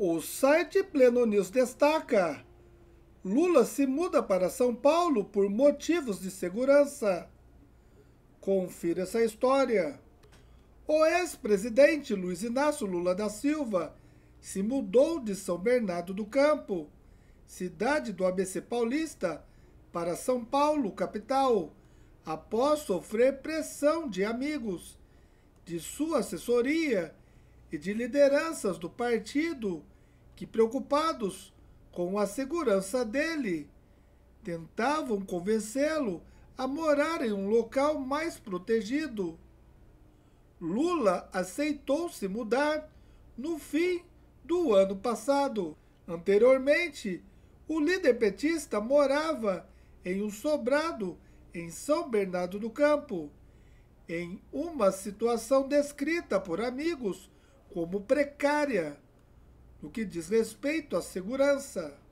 O site Pleno News destaca: Lula se muda para São Paulo por motivos de segurança. Confira essa história. O ex-presidente Luiz Inácio Lula da Silva se mudou de São Bernardo do Campo, cidade do ABC paulista, para São Paulo, capital, após sofrer pressão de amigos, de sua assessoria e de lideranças do partido que, preocupados com a segurança dele, tentavam convencê-lo a morar em um local mais protegido. Lula aceitou se mudar no fim do ano passado. Anteriormente, o líder petista morava em um sobrado em São Bernardo do Campo, em uma situação descrita por amigos como precária no que diz respeito à segurança.